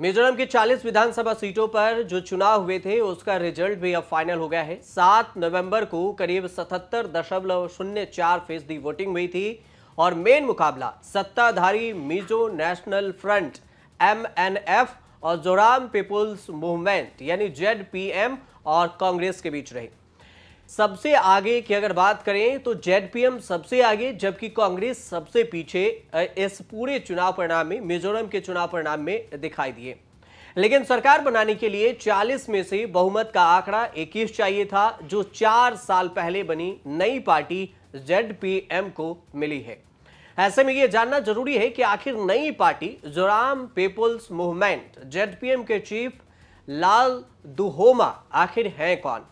मिजोरम की 40 विधानसभा सीटों पर जो चुनाव हुए थे उसका रिजल्ट भी अब फाइनल हो गया है 7 नवंबर को करीब सतहत्तर दशमलव शून्य चार फीसदी वोटिंग हुई थी और मेन मुकाबला सत्ताधारी मिजो नेशनल फ्रंट एमएनएफ और जोराम पीपुल्स मूवमेंट यानी जेडपीएम और कांग्रेस के बीच रही सबसे आगे की अगर बात करें तो जेडपीएम सबसे आगे जबकि कांग्रेस सबसे पीछे इस पूरे चुनाव परिणाम में मिजोरम के चुनाव परिणाम में दिखाई दिए लेकिन सरकार बनाने के लिए 40 में से बहुमत का आंकड़ा 21 चाहिए था जो चार साल पहले बनी नई पार्टी जेडपीएम को मिली है ऐसे में यह जानना जरूरी है कि आखिर नई party Zoram people's movement ZPM के चीफ लाल दुहोमा आखिर हैं कौन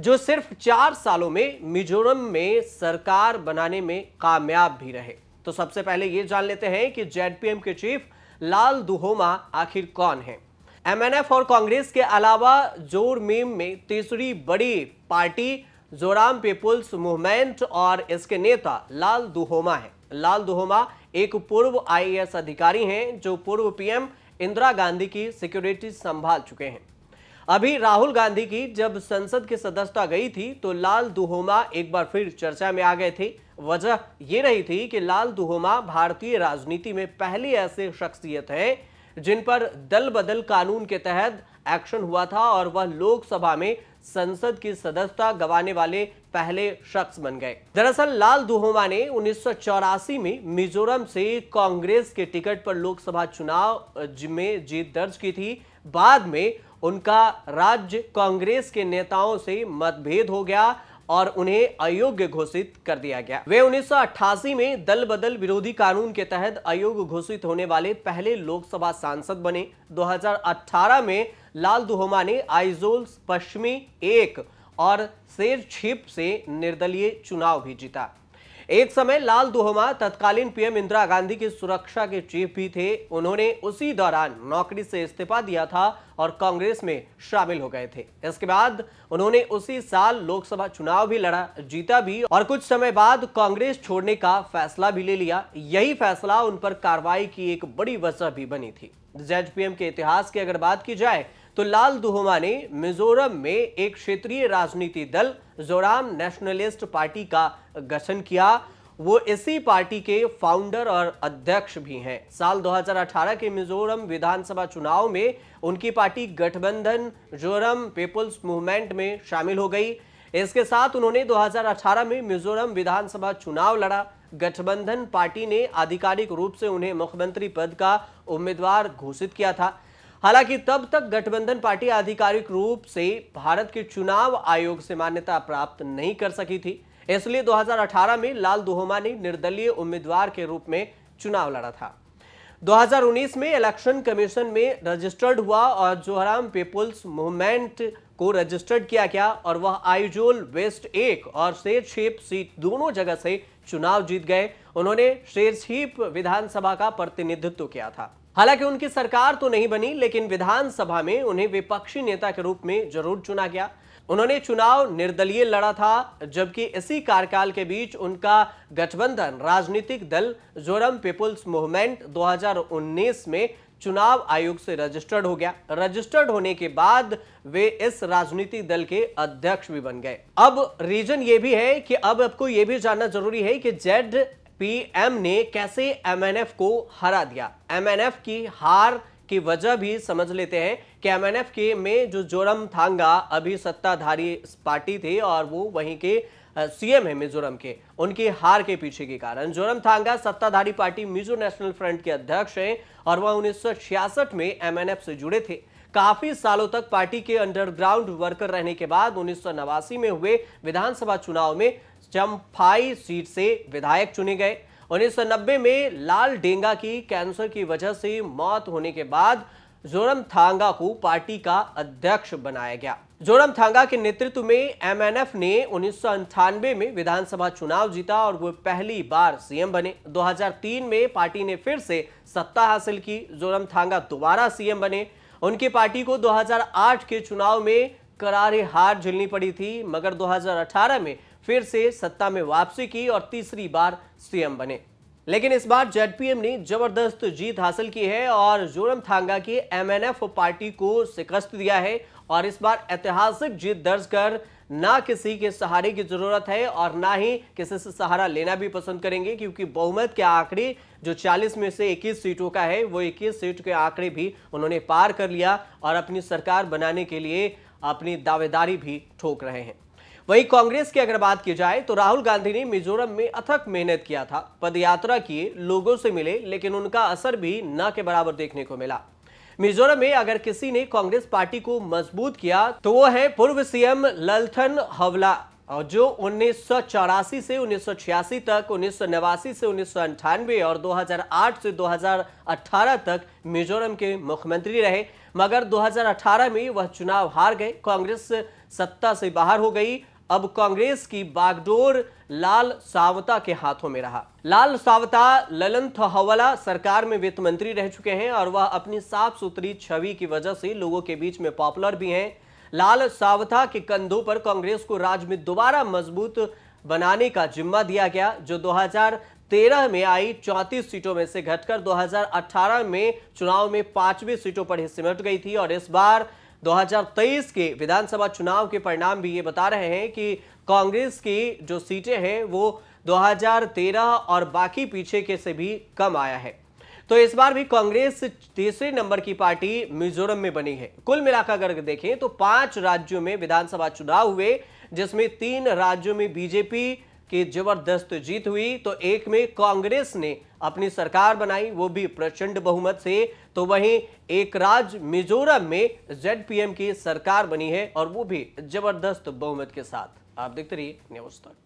जो सिर्फ चार सालों में मिजोरम में सरकार बनाने में कामयाब भी रहे तो सबसे पहले ये जान लेते हैं कि जेडपीएम के चीफ लाल दुहोमा आखिर कौन है एमएनएफ और कांग्रेस के अलावा जोरमीम में तीसरी बड़ी पार्टी जोराम पीपुल्स मूवमेंट और इसके नेता लाल दुहोमा है लाल दुहोमा एक पूर्व आईएएस अधिकारी हैं जो पूर्व पीएम इंदिरा गांधी की सिक्योरिटी संभाल चुके हैं अभी राहुल गांधी की जब संसद की सदस्यता गई थी तो लाल दुहोमा एक बार फिर चर्चा में आ गए थे वजह ये रही थी कि लाल दुहोमा भारतीय राजनीति में पहली ऐसे शख्सियत हैं जिन पर दल बदल कानून के तहत एक्शन हुआ था और वह लोकसभा में संसद की सदस्यता गंवाने वाले पहले शख्स बन गए दरअसल लाल दुहोमा ने उन्नीस में मिजोरम से कांग्रेस के टिकट पर लोकसभा चुनाव में जीत दर्ज की थी बाद में उनका राज्य कांग्रेस के नेताओं से मतभेद हो गया और उन्हें अयोग्य घोषित कर दिया गया वे 1988 में दल बदल विरोधी कानून के तहत अयोग्य घोषित होने वाले पहले लोकसभा सांसद बने 2018 में लाल दुहोमा ने आइजोल पश्चिमी एक और शेर छिप से निर्दलीय चुनाव भी जीता एक समय लाल दुहमा तत्कालीन पीएम इंदिरा गांधी की सुरक्षा के चीफ भी थे उन्होंने उसी दौरान नौकरी से इस्तीफा दिया था और कांग्रेस में शामिल हो गए थे इसके बाद उन्होंने उसी साल लोकसभा चुनाव भी लड़ा जीता भी और कुछ समय बाद कांग्रेस छोड़ने का फैसला भी ले लिया यही फैसला उन पर कार्रवाई की एक बड़ी वजह भी बनी थी जेड के इतिहास की अगर बात की जाए तो लाल दुहमा ने मिजोरम में एक क्षेत्रीय राजनीति दल जोराम नेशनलिस्ट पार्टी का गठन किया वो इसी पार्टी के फाउंडर और अध्यक्ष भी हैं साल 2018 के मिजोरम विधानसभा चुनाव में उनकी पार्टी गठबंधन जोरम पीपुल्स मूवमेंट में शामिल हो गई इसके साथ उन्होंने 2018 में मिजोरम विधानसभा चुनाव लड़ा गठबंधन पार्टी ने आधिकारिक रूप से उन्हें मुख्यमंत्री पद का उम्मीदवार घोषित किया था हालांकि तब तक गठबंधन पार्टी आधिकारिक रूप से भारत के चुनाव आयोग से मान्यता प्राप्त नहीं कर सकी थी इसलिए 2018 में लाल दोहमा ने निर्दलीय उम्मीदवार के रूप में चुनाव लड़ा था 2019 में इलेक्शन कमीशन में रजिस्टर्ड हुआ और जोहराम पीपुल्स मूवमेंट को रजिस्टर्ड किया गया और वह आईजोल वेस्ट एक और शेरछीप सीट दोनों जगह से चुनाव जीत गए उन्होंने शेरछीप विधानसभा का प्रतिनिधित्व किया था हालांकि उनकी सरकार तो नहीं बनी लेकिन विधानसभा में उन्हें विपक्षी नेता के रूप में जरूर चुना गया उन्होंने चुनाव निर्दलीय लड़ा था जबकि इसी कार्यकाल के बीच उनका गठबंधन राजनीतिक दल जोरम पीपुल्स मूवमेंट 2019 में चुनाव आयोग से रजिस्टर्ड हो गया रजिस्टर्ड होने के बाद वे इस राजनीतिक दल के अध्यक्ष भी बन गए अब रीजन ये भी है कि अब आपको ये भी जानना जरूरी है कि जेड पीएम ने कैसे एमएनएफ को हरा दिया एमएनएफ की हार की वजह भी समझ लेते हैं कि एमएनएफ के में जो जोरम थांगा अभी सत्ताधारी पार्टी थे और वो वहीं के सीएम है मिजोरम के उनकी हार के पीछे के कारण जोरम थांगा सत्ताधारी पार्टी मिजो नेशनल फ्रंट के अध्यक्ष हैं और वह उन्नीस में एमएनएफ से जुड़े थे काफी सालों तक पार्टी के अंडरग्राउंड वर्कर रहने के बाद उन्नीस में हुए विधानसभा चुनाव में चंफाई सीट से विधायक चुने गए उन्नीस में लाल डेंगा की कैंसर की वजह से मौत होने के बाद जोरम थांगा को पार्टी का अध्यक्ष बनाया गया जोरम थांगा के नेतृत्व में एमएनएफ ने उन्नीस में विधानसभा चुनाव जीता और वो पहली बार सीएम बने 2003 में पार्टी ने फिर से सत्ता हासिल की जोरम थांगा दोबारा सीएम बने उनकी पार्टी को 2008 के चुनाव में करारे हार झेलनी पड़ी थी मगर 2018 में फिर से सत्ता में वापसी की और तीसरी बार सीएम बने लेकिन इस बार जेडपीएम ने जबरदस्त जीत हासिल की है और जोरम थांगा की एमएनएफ पार्टी को शिकस्त दिया है और इस बार ऐतिहासिक जीत दर्ज कर ना किसी के सहारे की जरूरत है और ना ही किसी से सहारा लेना भी पसंद करेंगे क्योंकि बहुमत के आंकड़े जो 40 में से 21 सीटों का है वो 21 सीट के आंकड़े भी उन्होंने पार कर लिया और अपनी सरकार बनाने के लिए अपनी दावेदारी भी ठोक रहे हैं वहीं कांग्रेस की अगर बात की जाए तो राहुल गांधी ने मिजोरम में अथक मेहनत किया था पदयात्रा किए लोगों से मिले लेकिन उनका असर भी न के बराबर देखने को मिला मिजोरम में अगर किसी ने कांग्रेस पार्टी को मजबूत किया तो वो है पूर्व सीएम ललथन हवला और जो उन्नीस से उन्नीस तक उन्नीस से उन्नीस और 2008 से 2018 तक मिजोरम के मुख्यमंत्री रहे मगर 2018 में वह चुनाव हार गए कांग्रेस सत्ता से बाहर हो गई अब कांग्रेस की बागडोर लाल सावता के हाथों में रहा लाल सावता ललन थहवला सरकार में वित्त मंत्री रह चुके हैं और वह अपनी साफ सुथरी छवि की वजह से लोगों के बीच में पॉपुलर भी हैं लाल सावता के कंधों पर कांग्रेस को राज्य में दोबारा मजबूत बनाने का जिम्मा दिया गया जो 2013 में आई 34 सीटों में से घटकर 2018 में चुनाव में पांचवी सीटों पर ही सिमट गई थी और इस बार 2023 के विधानसभा चुनाव के परिणाम भी ये बता रहे हैं कि कांग्रेस की जो सीटें हैं वो 2013 और बाकी पीछे के से भी कम आया है तो इस बार भी कांग्रेस तीसरे नंबर की पार्टी मिजोरम में बनी है कुल मिलाकर अगर देखें तो पांच राज्यों में विधानसभा चुनाव हुए जिसमें तीन राज्यों में बीजेपी की जबरदस्त जीत हुई तो एक में कांग्रेस ने अपनी सरकार बनाई वो भी प्रचंड बहुमत से तो वहीं एक राज्य मिजोरम में जेडपीएम की सरकार बनी है और वो भी जबरदस्त बहुमत के साथ आप देखते रहिए न्यूज तक